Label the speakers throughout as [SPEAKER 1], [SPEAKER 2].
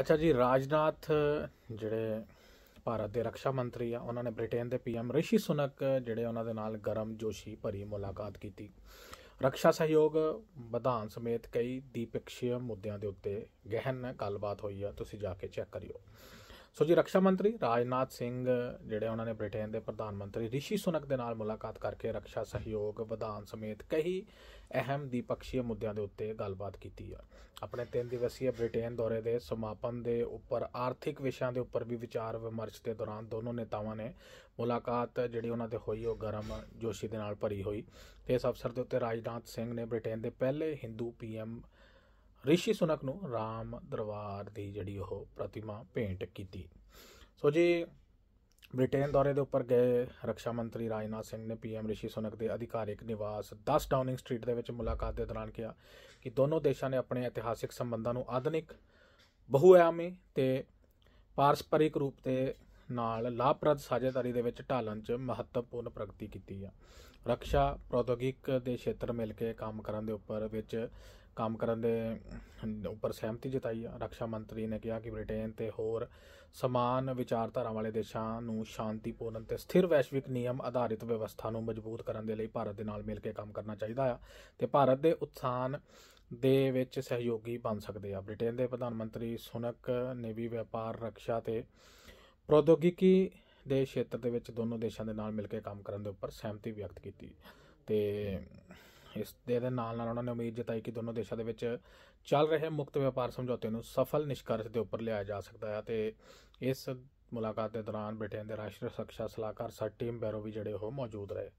[SPEAKER 1] ਅੱਛਾ ਜੀ ਰਾਜਨਾਥ ਜਿਹੜੇ ਭਾਰਤ ਦੇ ਰੱਖਿਆ ਮੰਤਰੀ ਆ ਉਹਨਾਂ ਨੇ ਬ੍ਰਿਟੇਨ ਦੇ ਪੀਐਮ ਰਿਸ਼ੀ ਸੁਨਕ ਜਿਹੜੇ ਉਹਨਾਂ ਦੇ ਨਾਲ ਗਰਮ ਜੋਸ਼ੀ ਭਰੀ ਮੁਲਾਕਾਤ ਕੀਤੀ ਰੱਖਿਆ ਸਹਿਯੋਗ ਵਧਾਉਣ ਸਮੇਤ ਕਈ ਦੀਪਕਸ਼ੀਅ ਮੁੱਦਿਆਂ ਦੇ ਉੱਤੇ ਗਹਿਨ ਗੱਲਬਾਤ ਹੋਈ ਆ ਤੁਸੀਂ ਜਾ ਕੇ ਚੈੱਕ ਕਰਿਓ ਸੋ ਜੀ ਰੱਖਿਆ ਮੰਤਰੀ ਰਾਜਨਾਥ ਸਿੰਘ ਜਿਹੜੇ ਉਹਨਾਂ ਨੇ ਬ੍ਰਿਟੇਨ ਦੇ ਪ੍ਰਧਾਨ ਮੰਤਰੀ ਰਿਸ਼ੀ ਸੁਨਕ ਦੇ ਨਾਲ ਮੁਲਾਕਾਤ ਕਰਕੇ ਰੱਖਿਆ ਸਹਿਯੋਗ ਵਧਾਉਣ ਸਮੇਤ ਕਈ ਅਹਿਮ ਦੀਪਕਸ਼ੀ ਮੁੱਦਿਆਂ ਦੇ ਉੱਤੇ ਗੱਲਬਾਤ ਕੀਤੀ ਹੈ ਆਪਣੇ 3 ਦਿਵਸੀਏ ਬ੍ਰਿਟੇਨ ਦੌਰੇ ਦੇ ਸਮਾਪਨ ਦੇ ਉੱਪਰ ਆਰਥਿਕ ਵਿਸ਼ਿਆਂ ਦੇ ਉੱਪਰ ਵੀ ਵਿਚਾਰ ਵਿਮਰਸ਼ ਦੇ ਦੌਰਾਨ ਦੋਨੋਂ ਨੇਤਾਵਾਂ ਨੇ ਮੁਲਾਕਾਤ ਜਿਹੜੀ ਉਹਨਾਂ ਦੇ ਹੋਈ ਉਹ ਗਰਮ ਜੋਸ਼ੀ ਦੇ ਨਾਲ ਭਰੀ ਹੋਈ ਤੇ ਇਸ ਅਵਸਰ ਦੇ ਉੱਤੇ ਰਾਜਨਾਥ ਸਿੰਘ ਨੇ ਬ੍ਰਿਟੇਨ ਦੇ ਪਹਿਲੇ ਹਿੰਦੂ ਪੀਐਮ ਰਿਸ਼ੀ ਸੁਨਕ ਨੂੰ ਰਾਮ ਦਰਬਾਰ ਦੀ ਜਿਹੜੀ ਉਹ ਪ੍ਰਤਿਮਾ ਭੇਂਟ ਕੀਤੀ ਸੋ ਜੀ ਬ੍ਰਿਟੇਨ ਦੌਰੇ ਦੇ ਉੱਪਰ ਗਏ ਰੱਖਿਆ ਮੰਤਰੀ ਰਾਜਨਾਥ ਸਿੰਘ ਨੇ ਪੀਐਮ ਰਿਸ਼ੀ ਸੁਨਕ ਦੇ ਅਧਿਕਾਰਿਕ ਨਿਵਾਸ 10 ਡਾਊਨਿੰਗ ਸਟਰੀਟ ਦੇ ਵਿੱਚ ਮੁਲਾਕਾਤ ਦੇ ਦੌਰਾਨ ਕਿਹਾ ਕਿ ਦੋਨੋਂ ਦੇਸ਼ਾਂ ਨੇ ਆਪਣੇ ਇਤਿਹਾਸਿਕ ਸੰਬੰਧਾਂ ਨੂੰ ਆਧੁਨਿਕ ਬਹੁਆਮੀ ਤੇ ਪਾਰਸਪਰਿਕ ਰੂਪ ਤੇ ਨਾਲ ਲਾਭਪ੍ਰਦ ਸਾਂਝੇਦਾਰੀ ਦੇ ਵਿੱਚ ਢਾਲਣ 'ਚ ਮਹੱਤਵਪੂਰਨ ਪ੍ਰਗਤੀ ਕੀਤੀ ਆ ਰੱਖਿਆ ਪ੍ਰੌਦਯੋਗਿਕ ਦੇ ਖੇਤਰ ਮਿਲ ਕੇ ਕੰਮ ਕਰਨ ਦੇ ਉੱਪਰ ਵਿੱਚ ਕੰਮ ਕਰਨ ਦੇ ਉੱਪਰ ਸਹਿਮਤੀ ਜਤਾਈ ਆ ਰੱਖਿਆ ਮੰਤਰੀ ਨੇ ਕਿਹਾ ਕਿ ਬ੍ਰਿਟੇਨ ਤੇ ਹੋਰ ਸਮਾਨ ਵਿਚਾਰਧਾਰਾ ਵਾਲੇ ਦੇਸ਼ਾਂ ਨੂੰ ਸ਼ਾਂਤੀਪੂਰਨ ਤੇ ਸਥਿਰ ਵੈਸ਼ਵਿਕ ਨਿਯਮ ਆਧਾਰਿਤ ਵਿਵਸਥਾ ਨੂੰ ਮਜ਼ਬੂਤ ਕਰਨ ਦੇ ਲਈ ਭਾਰਤ ਦੇ ਨਾਲ ਮਿਲ ਕੇ ਕੰਮ ਕਰਨਾ ਚਾਹੀਦਾ ਆ ਤੇ ਭਾਰਤ ਦੇ ਉਤਸ਼ਾਹਨ ਦੇ ਵਿੱਚ ਸਹਿਯੋਗੀ ਬਣ ਸਕਦੇ ਆ ਬ੍ਰਿਟੇਨ ਦੇ ਪ੍ਰਧਾਨ ਮੰਤਰੀ ਸੁਨਕ ਨੇ ਵੀ ਵਪਾਰ ਰੱਖਿਆ ਤੇ ਪ੍ਰੌਦਯੋਗਿਕੀ ਦੇ ਖੇਤਰ ਦੇ ਵਿੱਚ ਦੋਨੋਂ ਦੇਸ਼ਾਂ ਦੇ ਨਾਲ ਮਿਲ ਕੇ ਕੰਮ ਕਰਨ ਦੇ ਉੱਪਰ ਸਹਿਮਤੀ ਵਿਅਕਤ ਕੀਤੀ ਤੇ ਇਸ ਦੇ ਨਾਲ ਨਾਲ ਉਹਨਾਂ ਨੇ ਉਮੀਦ ਜਤਾਈ ਕਿ ਦੋਨੋਂ ਦੇਸ਼ਾਂ ਦੇ ਵਿੱਚ ਚੱਲ ਰਹੇ ਮੁਕਤ ਵਪਾਰ ਸਮਝੌਤੇ ਨੂੰ ਸਫਲ ਨਿਸ਼ਕਰਸ਼ ਦੇ ਉੱਪਰ ਲਿਆਇਆ ਜਾ ਸਕਦਾ ਹੈ ਤੇ ਇਸ ਮੁਲਾਕਾਤ ਦੇ ਦੌਰਾਨ ਬ੍ਰਿਟੇਨ ਦੇ ਰਾਸ਼ਟਰੀ ਸੁਰੱਖਿਆ ਸਲਾਹਕਾਰ ਸਰ ਟੀਮ ਬੈਰੋ ਵੀ ਜਿਹੜੇ ਉਹ ਮੌਜੂਦ ਰਹੇ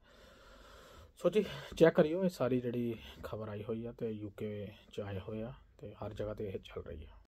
[SPEAKER 1] ਸੋ ਜੀ ਚੈੱਕ ਕਰਿਓ ਇਹ ਸਾਰੀ ਜਿਹੜੀ ਖਬਰ ਆਈ ਹੋਈ ਆ ਤੇ ਯੂਕੇ ਚ ਆਏ ਹੋਏ ਆ ਤੇ ਹਰ ਜਗ੍ਹਾ ਤੇ ਇਹ ਚੱਲ ਰਹੀ ਆ